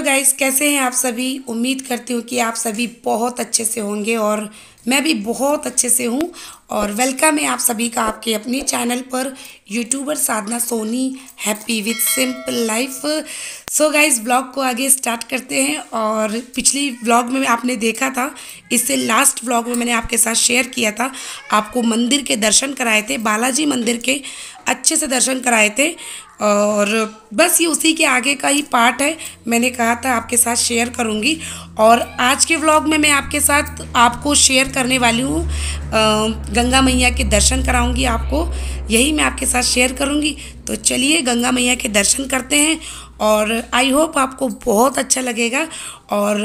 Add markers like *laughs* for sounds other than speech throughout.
hello guys कैसे हैं आप सभी उम्मीद करती हूँ कि आप सभी बहुत अच्छे से होंगे और मैं भी बहुत अच्छे से हूँ और वेलकम है आप सभी का आपके अपने चैनल पर YouTuber Sadhana Soni happy with simple life so guys blog को आगे स्टार्ट करते हैं और पिछली ब्लॉग में आपने देखा था इससे लास्ट ब्लॉग में मैंने आपके साथ शेयर किया था आपको मंदिर के दर्शन कराए थे बालाजी मंदिर के अच्छे से दर्शन कराए थे और बस ये उसी के आगे का ही पार्ट है मैंने कहा था आपके साथ शेयर करूँगी और आज के ब्लॉग में मैं आपके साथ आपको शेयर कर करने वाली हूँ गंगा मैया के दर्शन कराऊंगी आपको यही मैं आपके साथ शेयर करूंगी तो चलिए गंगा मैया के दर्शन करते हैं और आई होप आपको बहुत अच्छा लगेगा और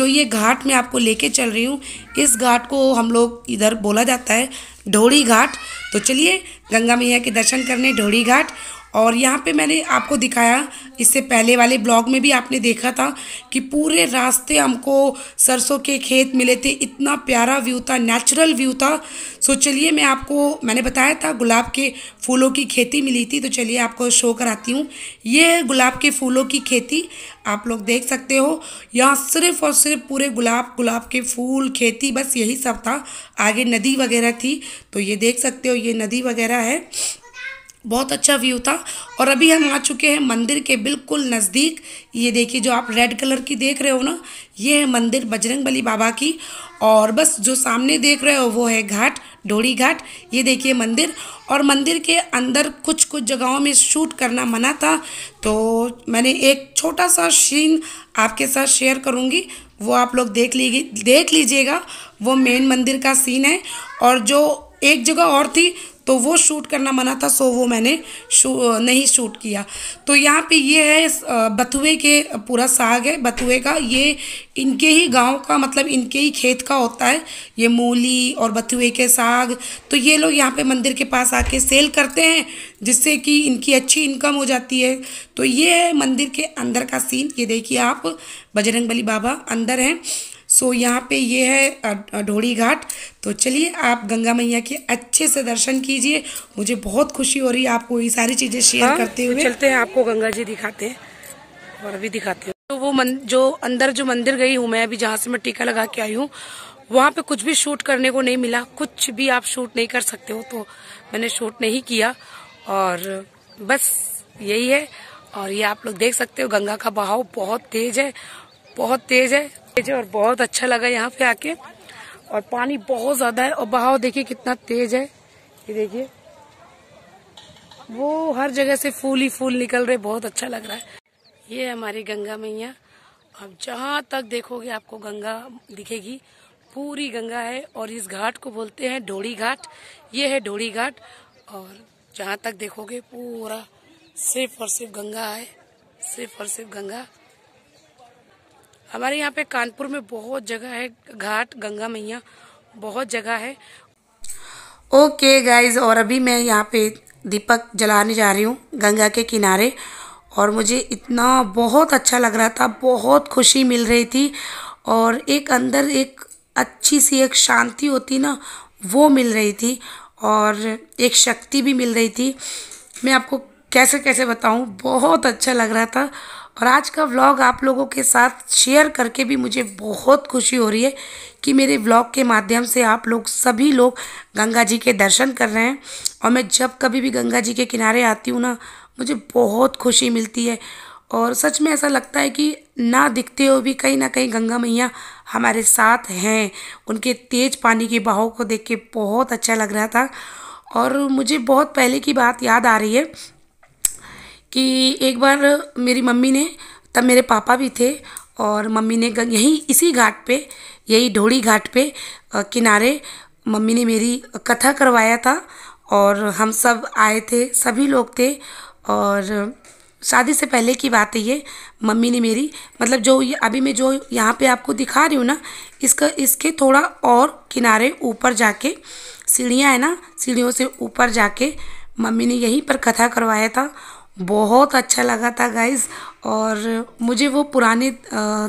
जो ये घाट मैं आपको लेके चल रही हूँ इस घाट को हम लोग इधर बोला जाता है ढोड़ी घाट तो चलिए गंगा मैया के दर्शन करने ढोड़ी घाट और यहाँ पे मैंने आपको दिखाया इससे पहले वाले ब्लॉग में भी आपने देखा था कि पूरे रास्ते हमको सरसों के खेत मिले थे इतना प्यारा व्यू था नेचुरल व्यू था सो चलिए मैं आपको मैंने बताया था गुलाब के फूलों की खेती मिली थी तो चलिए आपको शो कराती हूँ ये है गुलाब के फूलों की खेती आप लोग देख सकते हो यहाँ सिर्फ और सिर्फ पूरे गुलाब गुलाब के फूल खेती बस यही सब था आगे नदी वगैरह थी तो ये देख सकते हो ये नदी वगैरह है बहुत अच्छा व्यू था और अभी हम आ चुके हैं मंदिर के बिल्कुल नज़दीक ये देखिए जो आप रेड कलर की देख रहे हो ना ये है मंदिर बजरंगबली बाबा की और बस जो सामने देख रहे हो वो है घाट डोड़ी घाट ये देखिए मंदिर और मंदिर के अंदर कुछ कुछ जगहों में शूट करना मना था तो मैंने एक छोटा सा सीन आपके साथ शेयर करूँगी वो आप लोग देख लीजिए देख लीजिएगा वो मेन मंदिर का सीन है और जो एक जगह और थी तो वो शूट करना मना था सो वो मैंने शू नहीं शूट किया तो यहाँ पे ये है बथुए के पूरा साग है बथुए का ये इनके ही गांव का मतलब इनके ही खेत का होता है ये मूली और बथुए के साग तो ये लोग यहाँ पे मंदिर के पास आके सेल करते हैं जिससे कि इनकी अच्छी इनकम हो जाती है तो ये है मंदिर के अंदर का सीन ये देखिए आप बजरंग बली बाबा अंदर हैं सो यहाँ पे ये है ढोड़ी घाट तो चलिए आप गंगा मैया के अच्छे से दर्शन कीजिए मुझे बहुत खुशी हो रही है आपको ये सारी चीज़ें शेयर हाँ, करते हुए चलते हैं आपको गंगा जी दिखाते हैं और अभी दिखाते हैं तो वो मन, जो अंदर जो मंदिर गई हूँ मैं अभी जहाँ से मैं टीका लगा के आई हूँ वहाँ पे कुछ भी शूट करने को नहीं मिला कुछ भी आप शूट नहीं कर सकते हो तो मैंने शूट नहीं किया और बस यही है और ये आप लोग देख सकते हो गंगा का बहाव बहुत तेज है बहुत तेज है और बहुत अच्छा लगा यहाँ पे आके और पानी बहुत ज्यादा है और बहाव देखिए कितना तेज है ये देखिए वो हर जगह से फूल ही फूल निकल रहे बहुत अच्छा लग रहा है ये है हमारी गंगा मैया अब जहाँ तक देखोगे आपको गंगा दिखेगी पूरी गंगा है और इस घाट को बोलते हैं डोड़ी घाट ये है डोड़ी घाट और जहाँ तक देखोगे पूरा सिर्फ और सिर्फ गंगा है सिर्फ और सिर्फ गंगा हमारे यहाँ पे कानपुर में बहुत जगह है घाट गंगा मैया बहुत जगह है ओके गाइज और अभी मैं यहाँ पे दीपक जलाने जा रही हूँ गंगा के किनारे और मुझे इतना बहुत अच्छा लग रहा था बहुत खुशी मिल रही थी और एक अंदर एक अच्छी सी एक शांति होती ना वो मिल रही थी और एक शक्ति भी मिल रही थी मैं आपको कैसे कैसे बताऊँ बहुत अच्छा लग रहा था और आज का व्लॉग आप लोगों के साथ शेयर करके भी मुझे बहुत खुशी हो रही है कि मेरे व्लॉग के माध्यम से आप लोग सभी लोग गंगा जी के दर्शन कर रहे हैं और मैं जब कभी भी गंगा जी के किनारे आती हूँ ना मुझे बहुत खुशी मिलती है और सच में ऐसा लगता है कि ना दिखते हुए भी कहीं ना कहीं गंगा मैया हमारे साथ हैं उनके तेज पानी के बहाव को देख के बहुत अच्छा लग रहा था और मुझे बहुत पहले की बात याद आ रही है कि एक बार मेरी मम्मी ने तब मेरे पापा भी थे और मम्मी ने यहीं इसी घाट पे यही ढोड़ी घाट पे किनारे मम्मी ने मेरी कथा करवाया था और हम सब आए थे सभी लोग थे और शादी से पहले की बात है ये मम्मी ने मेरी मतलब जो अभी मैं जो यहाँ पे आपको दिखा रही हूँ ना इसका इसके थोड़ा और किनारे ऊपर जाके सीढ़ियाँ है ना सीढ़ियों से ऊपर जाके मम्मी ने यहीं पर कथा करवाया था बहुत अच्छा लगा था गाइस और मुझे वो पुराने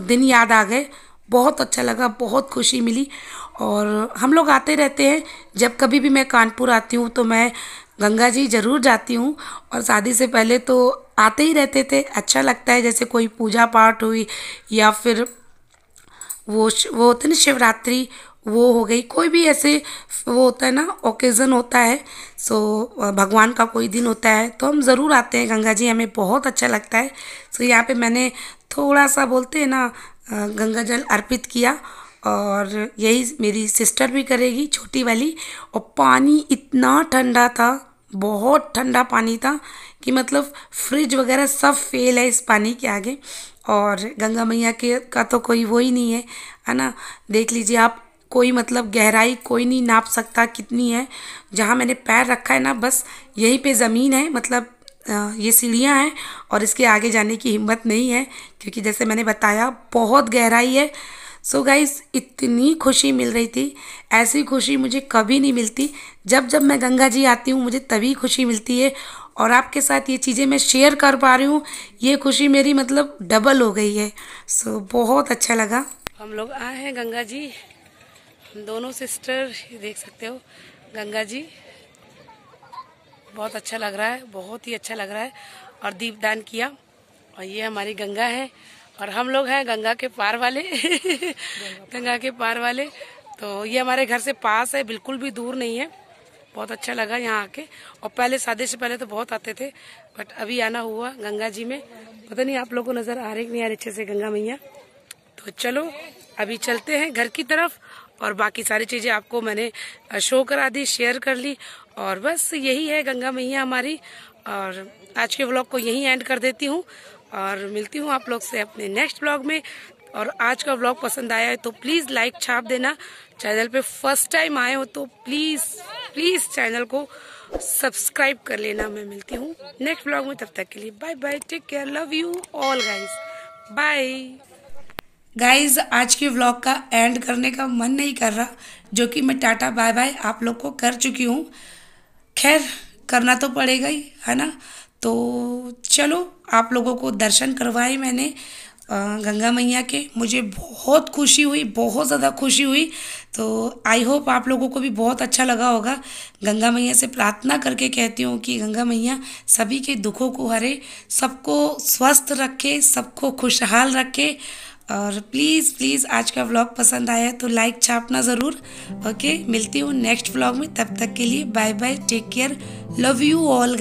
दिन याद आ गए बहुत अच्छा लगा बहुत खुशी मिली और हम लोग आते रहते हैं जब कभी भी मैं कानपुर आती हूँ तो मैं गंगा जी ज़रूर जाती हूँ और शादी से पहले तो आते ही रहते थे अच्छा लगता है जैसे कोई पूजा पाठ हुई या फिर वो वो होते ना शिवरात्रि वो हो गई कोई भी ऐसे वो होता है ना ओकेज़न होता है सो भगवान का कोई दिन होता है तो हम ज़रूर आते हैं गंगा जी हमें बहुत अच्छा लगता है सो यहाँ पे मैंने थोड़ा सा बोलते हैं ना गंगा जल अर्पित किया और यही मेरी सिस्टर भी करेगी छोटी वाली और पानी इतना ठंडा था बहुत ठंडा पानी था कि मतलब फ्रिज वगैरह सब फेल है इस पानी के आगे और गंगा मैया के का तो कोई वो ही नहीं है है ना देख लीजिए आप कोई मतलब गहराई कोई नहीं नाप सकता कितनी है जहाँ मैंने पैर रखा है ना बस यहीं पे ज़मीन है मतलब ये सीढ़ियाँ हैं और इसके आगे जाने की हिम्मत नहीं है क्योंकि जैसे मैंने बताया बहुत गहराई है सो so गाइस इतनी खुशी मिल रही थी ऐसी खुशी मुझे कभी नहीं मिलती जब जब मैं गंगा जी आती हूँ मुझे तभी खुशी मिलती है और आपके साथ ये चीज़ें मैं शेयर कर पा रही हूँ ये खुशी मेरी मतलब डबल हो गई है सो so, बहुत अच्छा लगा हम लोग आए हैं गंगा जी दोनों सिस्टर देख सकते हो गंगा जी बहुत अच्छा लग रहा है बहुत ही अच्छा लग रहा है और दीपदान किया और ये हमारी गंगा है और हम लोग हैं गंगा के पार वाले *laughs* गंगा के पार वाले तो ये हमारे घर से पास है बिल्कुल भी दूर नहीं है बहुत अच्छा लगा यहाँ आके और पहले शादी से पहले तो बहुत आते थे बट अभी आना हुआ गंगा जी में पता नहीं आप लोगों को नजर आ रही नहीं आ रही अच्छे से गंगा मैया तो चलो अभी चलते हैं घर की तरफ और बाकी सारी चीज़ें आपको मैंने शो करा दी शेयर कर ली और बस यही है गंगा मैया हमारी और आज के ब्लॉग को यही एंड कर देती हूँ और मिलती हूँ आप लोग से अपने नेक्स्ट ब्लॉग में और आज का ब्लॉग पसंद आया है तो प्लीज़ लाइक छाप देना चैनल पे फर्स्ट टाइम आए हो तो प्लीज़ प्लीज़ चैनल को सब्सक्राइब कर लेना मैं मिलती हूँ नेक्स्ट ब्लॉग में तब तक के लिए bye bye take care love you all guys bye guys आज के व्लॉग का एंड करने का मन नहीं कर रहा जो कि मैं टाटा बाय बाय आप लोग को कर चुकी हूँ खैर करना तो पड़ेगा ही है ना तो चलो आप लोगों को दर्शन करवाए मैंने गंगा मैया के मुझे बहुत खुशी हुई बहुत ज़्यादा खुशी हुई तो आई होप आप लोगों को भी बहुत अच्छा लगा होगा गंगा मैया से प्रार्थना करके कहती हूँ कि गंगा मैया सभी के दुखों को हरे सबको स्वस्थ रखे सबको खुशहाल रखे और प्लीज़ प्लीज़ आज का व्लॉग पसंद आया तो लाइक छापना ज़रूर ओके मिलती हूँ नेक्स्ट व्लॉग में तब तक के लिए bye bye take care love you all